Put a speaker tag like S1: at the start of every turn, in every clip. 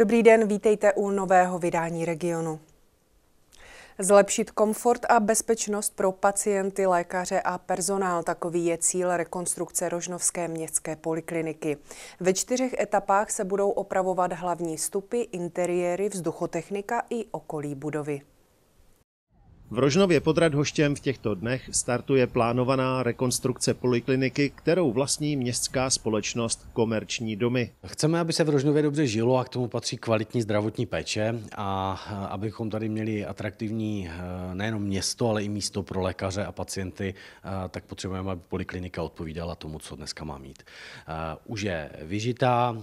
S1: Dobrý den, vítejte u nového vydání regionu. Zlepšit komfort a bezpečnost pro pacienty, lékaře a personál, takový je cíl rekonstrukce Rožnovské městské polikliniky. Ve čtyřech etapách se budou opravovat hlavní stupy, interiéry, vzduchotechnika i okolí budovy.
S2: V Rožnově pod Radhoštěm v těchto dnech startuje plánovaná rekonstrukce polikliniky, kterou vlastní městská společnost Komerční domy. Chceme, aby se v Rožnově dobře žilo a k tomu patří kvalitní zdravotní péče a abychom tady měli atraktivní eh, nejenom město, ale i místo pro lékaře a pacienty, eh, tak potřebujeme, aby poliklinika odpovídala tomu, co dneska má mít. Eh, už je vyžitá,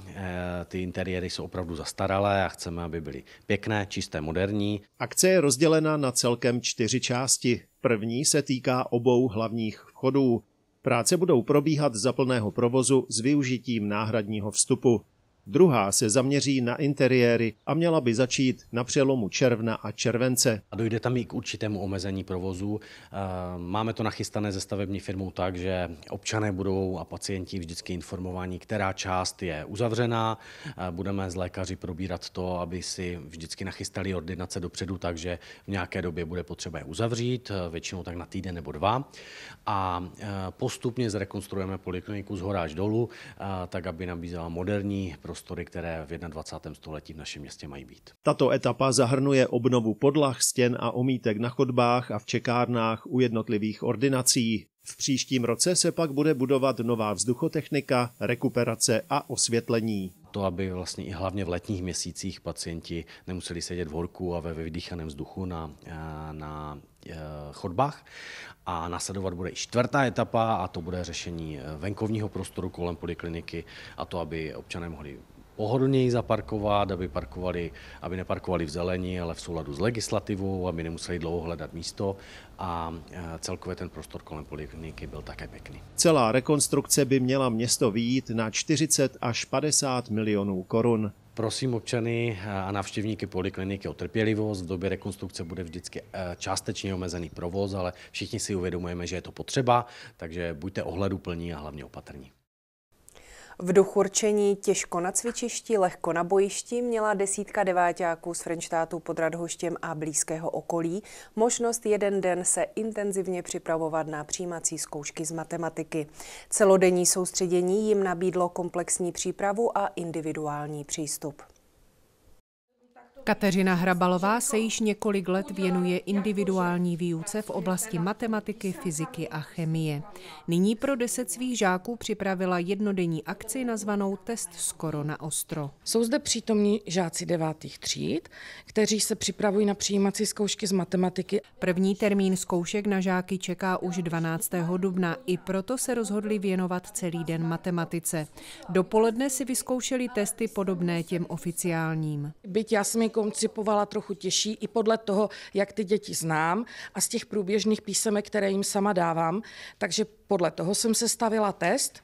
S2: ty interiéry jsou opravdu zastaralé a chceme, aby byly pěkné, čisté, moderní. Akce je rozdělena na celkem čtyři čtyři části. První se týká obou hlavních vchodů. Práce budou probíhat za plného provozu s využitím náhradního vstupu. Druhá se zaměří na interiéry a měla by začít na přelomu června a července. A dojde tam i k určitému omezení provozu. Eh, máme to nachystané ze stavební firmou tak, že občané budou a pacienti vždycky informováni, která část je uzavřená. Eh, budeme s lékaři probírat to, aby si vždycky nachystali ordinace dopředu, takže v nějaké době bude potřeba je uzavřít, eh, většinou tak na týden nebo dva. A postupně zrekonstruujeme polikliniku z hora až dolů, tak aby nabízela moderní prostředí prostory, které v 21. století v našem městě mají být. Tato etapa zahrnuje obnovu podlah, stěn a omítek na chodbách a v čekárnách u jednotlivých ordinací. V příštím roce se pak bude budovat nová vzduchotechnika, rekuperace a osvětlení to, aby vlastně i hlavně v letních měsících pacienti nemuseli sedět v horku a ve vydýchaném vzduchu na, eh, na eh, chodbách. A následovat bude i čtvrtá etapa a to bude řešení eh, venkovního prostoru kolem polikliniky a to, aby občané mohli pohodlněji zaparkovat, aby, parkovali, aby neparkovali v zelení, ale v souladu s legislativou, aby nemuseli dlouho hledat místo a e, celkově ten prostor kolem polikliniky byl také pěkný. Celá rekonstrukce by měla město výjít na 40 až 50 milionů korun. Prosím občany e, a návštěvníky polikliniky o trpělivost. V době rekonstrukce bude vždycky e, částečně omezený provoz, ale všichni si uvědomujeme, že je to potřeba, takže buďte ohleduplní a hlavně opatrní.
S1: V dochurčení těžko na cvičišti, lehko na bojišti měla desítka deváťáků z Frenštátu pod Radhoštěm a blízkého okolí možnost jeden den se intenzivně připravovat na přijímací zkoušky z matematiky. Celodenní soustředění jim nabídlo komplexní přípravu a individuální přístup. Kateřina Hrabalová se již několik let věnuje individuální výuce v oblasti matematiky, fyziky a chemie. Nyní pro deset svých žáků připravila jednodenní akci nazvanou Test skoro na ostro. Jsou zde přítomní žáci devátých tříd, kteří se připravují na přijímací zkoušky z matematiky. První termín zkoušek na žáky čeká už 12. dubna, i proto se rozhodli věnovat celý den matematice. Dopoledne si vyzkoušeli testy podobné těm oficiálním. Byť já jsem koncipovala trochu těžší i podle toho, jak ty děti znám
S3: a z těch průběžných písemek, které jim sama dávám. Takže podle toho jsem se stavila
S1: test.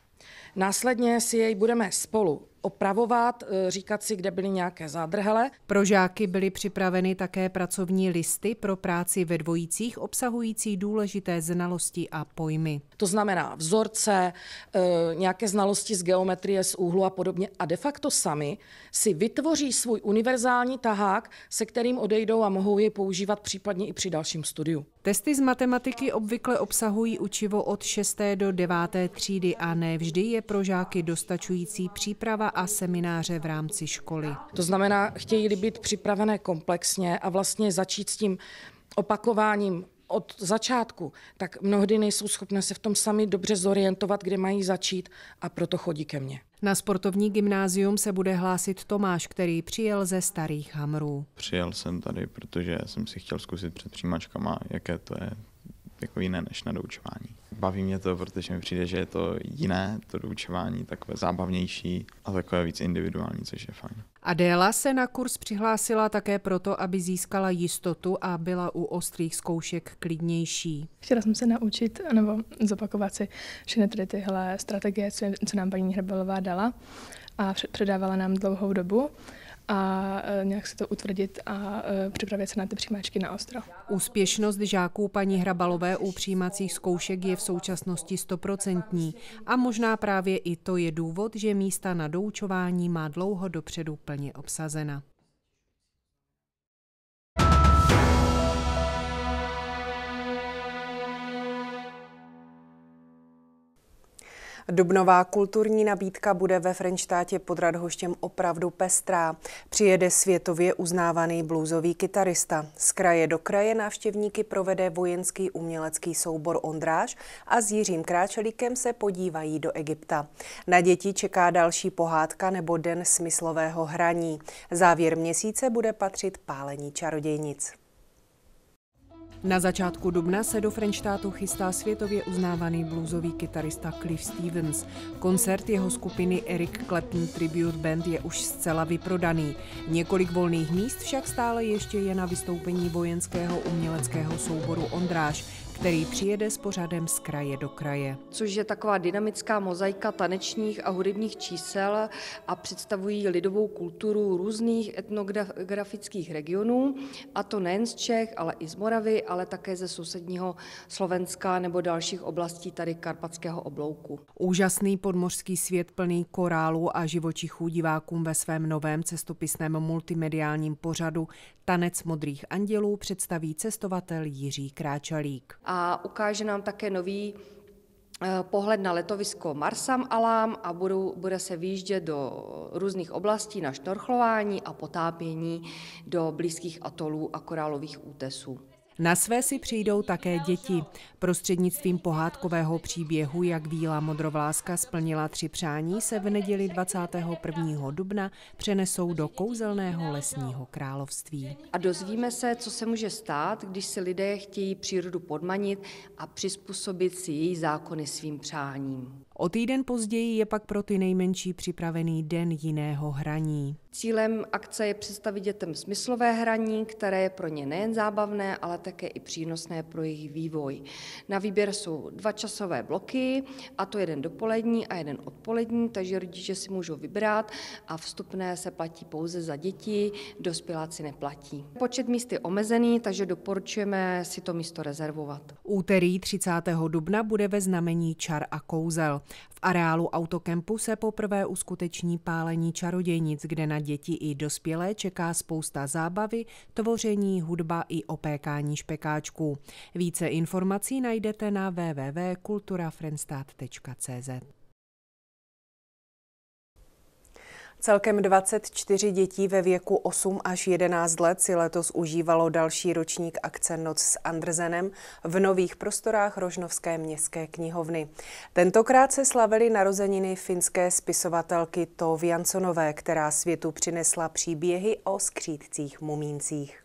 S1: Následně si jej budeme spolu opravovat, eh, říkat si, kde byly nějaké zádrhele. Pro žáky byly připraveny také pracovní listy pro práci ve dvojících obsahující důležité znalosti a pojmy. To znamená vzorce, eh, nějaké znalosti z geometrie, z úhlu a podobně. A de facto sami si vytvoří svůj univerzální tahák, se kterým odejdou a mohou je používat případně i při dalším studiu. Testy z matematiky obvykle obsahují učivo od 6. do 9. třídy a ne vždy je pro žáky dostačující příprava a semináře v rámci školy. To znamená, chtějí být připravené komplexně a vlastně začít s tím opakováním od začátku, tak mnohdy nejsou schopné se v tom sami dobře zorientovat, kde mají začít a proto chodí ke mně. Na sportovní gymnázium se bude hlásit Tomáš, který přijel ze Starých Hamrů.
S4: Přijel jsem tady, protože jsem si chtěl zkusit před přijímačkama, jaké to je jako jiné než na doučování. Baví mě to, protože mi přijde, že je to jiné, to doučování, takové zábavnější a takové víc individuální, což je fajn.
S1: Adéla se na kurz přihlásila také proto, aby získala jistotu a byla u ostrých zkoušek klidnější.
S4: Chtěla jsem se naučit, nebo zopakovat si všechny tady tyhle strategie, co nám paní Hrabelová dala a předávala nám dlouhou dobu a eh, nějak se to utvrdit a eh, připravit se na ty přijímačky na ostro. Úspěšnost
S1: žáků paní Hrabalové u přijímacích zkoušek je v současnosti stoprocentní a možná právě i to je důvod, že místa na doučování má dlouho dopředu plně obsazena. Dubnová kulturní nabídka bude ve Frenštátě pod Radhoštěm opravdu pestrá. Přijede světově uznávaný blůzový kytarista. Z kraje do kraje návštěvníky provede vojenský umělecký soubor Ondráž a s Jiřím Kráčelíkem se podívají do Egypta. Na děti čeká další pohádka nebo den smyslového hraní. Závěr měsíce bude patřit pálení čarodějnic. Na začátku dubna se do Frenštátu chystá světově uznávaný bluesový kytarista Cliff Stevens. Koncert jeho skupiny Eric Clapton Tribute Band je už zcela vyprodaný. Několik volných míst však stále ještě je na vystoupení vojenského uměleckého souboru Ondráž, který přijede s pořadem z kraje do kraje.
S3: Což je taková dynamická mozaika tanečních a hudebních čísel a představují lidovou kulturu různých etnografických regionů, a to nejen z Čech, ale i z Moravy, ale také ze sousedního Slovenska nebo dalších oblastí tady Karpatského oblouku.
S1: Úžasný podmořský svět plný korálu a živočichů divákům ve svém novém cestopisném multimediálním pořadu Tanec modrých andělů představí cestovatel Jiří Kráčalík
S3: a ukáže nám také nový eh, pohled na letovisko Marsam Alam a budu, bude se výjíždět do různých oblastí na štorchlování a potápění do blízkých atolů a korálových útesů.
S1: Na své si přijdou také děti. Prostřednictvím pohádkového příběhu, jak Víla Modrovláska splnila tři přání, se v neděli 21. dubna přenesou do kouzelného lesního království.
S3: A dozvíme se, co se může stát, když si lidé chtějí přírodu podmanit a přizpůsobit si její zákony svým přáním.
S1: O týden později je pak pro ty nejmenší připravený den jiného hraní.
S3: Cílem akce je představit dětem smyslové hraní, které je pro ně nejen zábavné, ale také i přínosné pro jejich vývoj. Na výběr jsou dva časové bloky, a to jeden dopolední a jeden odpolední, takže rodiče si můžou vybrat a vstupné se platí pouze za děti, dospěláci neplatí. Počet míst je omezený, takže doporučujeme si
S2: to
S1: místo rezervovat. Úterý 30. dubna bude ve znamení čar a kouzel. V areálu autokempu se poprvé uskuteční pálení čarodějnic, kde na děti i dospělé čeká spousta zábavy, tvoření, hudba i opékání špekáčků. Více informací najdete na www.kulturafrenstat.cz. Celkem 24 dětí ve věku 8 až 11 let si letos užívalo další ročník akce Noc s Andrzenem v nových prostorách Rožnovské městské knihovny. Tentokrát se slavili narozeniny finské spisovatelky Tov Jansonové, která světu přinesla příběhy o skřídcích mumíncích.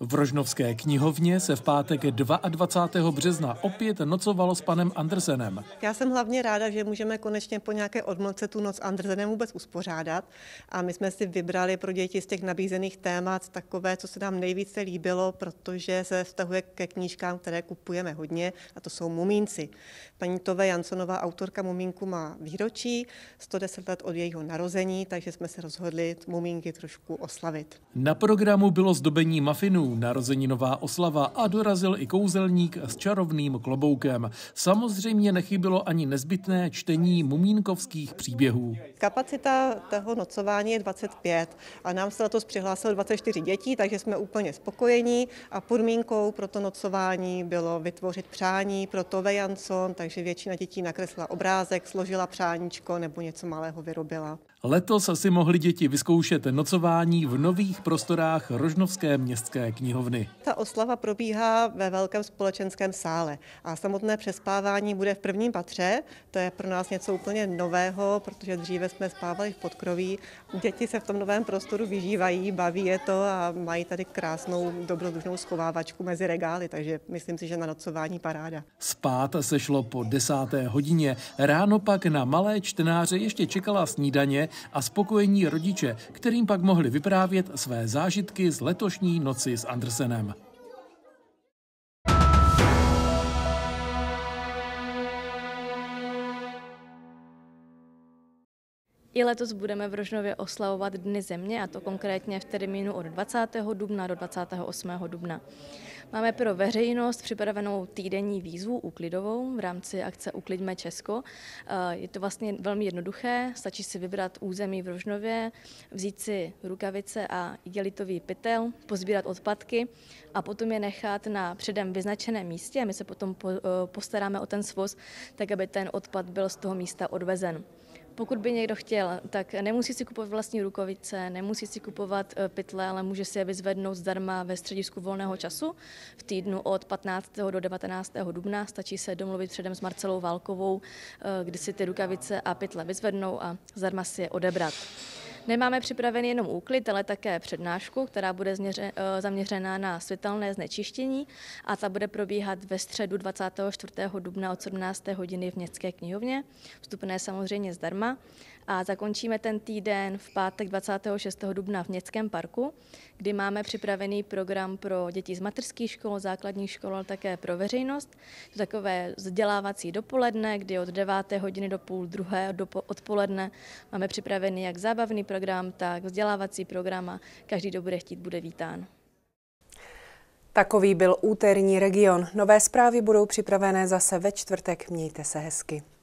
S5: V Rožnovské knihovně se v pátek 22. března opět nocovalo s panem Andersenem.
S6: Já jsem hlavně ráda, že můžeme konečně po nějaké odmlce tu noc Andersenem vůbec uspořádat. A my jsme si vybrali pro děti z těch nabízených témat takové, co se nám nejvíce líbilo, protože se vztahuje ke knížkám, které kupujeme hodně, a to jsou Mumínci. Paní Tove Jansonová, autorka Mumínku, má výročí 110 let od jejího narození, takže jsme se rozhodli Mumínky trošku oslavit.
S5: Na programu bylo zdobení mafinů narozeninová oslava a dorazil i kouzelník s čarovným kloboukem. Samozřejmě nechybilo ani nezbytné čtení mumínkovských příběhů.
S6: Kapacita toho nocování je 25 a nám se letos přihlásilo 24 dětí, takže jsme úplně spokojení a podmínkou pro to nocování bylo vytvořit přání pro Tove Jansson, takže většina dětí nakresla obrázek, složila přáníčko nebo něco malého vyrobila.
S5: Letos si mohli děti vyzkoušet nocování v nových prostorách Rožnovské městské knihovny.
S6: Ta oslava probíhá ve velkém společenském sále a samotné přespávání bude v prvním patře. To je pro nás něco úplně nového, protože dříve jsme spávali v podkroví. Děti se v tom novém prostoru vyžívají, baví je to a mají tady krásnou dobrodružnou schovávačku mezi regály, takže myslím si, že na nocování paráda.
S5: Spát se šlo po desáté hodině. Ráno pak na malé čtenáře ještě čekala snídaně a spokojení rodiče, kterým pak mohli vyprávět své zážitky z letošní noci z Andersenem.
S4: I letos budeme v Rožnově oslavovat Dny země, a to konkrétně v termínu od 20. dubna do 28. dubna. Máme pro veřejnost připravenou týdenní výzvu uklidovou v rámci akce Uklidme Česko. Eh, je to vlastně velmi jednoduché, stačí si vybrat území v Rožnově, vzít si rukavice a jelitový pytel, pozbírat odpadky a potom je nechat na předem vyznačeném místě. My se potom eh, postaráme o ten svoz, tak aby ten odpad byl z toho místa odvezen. Pokud by někdo chtěl, tak nemusí si kupovat vlastní rukovice, nemusí si kupovat eh, pytle, ale může si je vyzvednout zdarma ve středisku volného času v týdnu od 15. do 19. dubna. Stačí se domluvit předem s Marcelou Válkovou, eh, kdy si ty rukavice a pytle vyzvednou a zdarma si je odebrat. Nemáme připravený jenom úklid, ale také přednášku, která bude změře, eh, zaměřená na světelné znečištění a ta bude probíhat ve středu 24. dubna od 17. hodiny v městské knihovně. Vstupné samozřejmě zdarma a zakončíme ten týden v pátek 26. dubna v Městském parku, kdy máme připravený program pro děti z materských škol, základních škol, ale také pro veřejnost. To takové vzdělávací dopoledne, kdy od 9. hodiny do půl druhé odpoledne máme připravený jak zábavný program, tak vzdělávací program a každý, kdo bude chtít, bude vítán.
S1: Takový byl úterní region. Nové zprávy budou připravené zase ve čtvrtek. Mějte se hezky.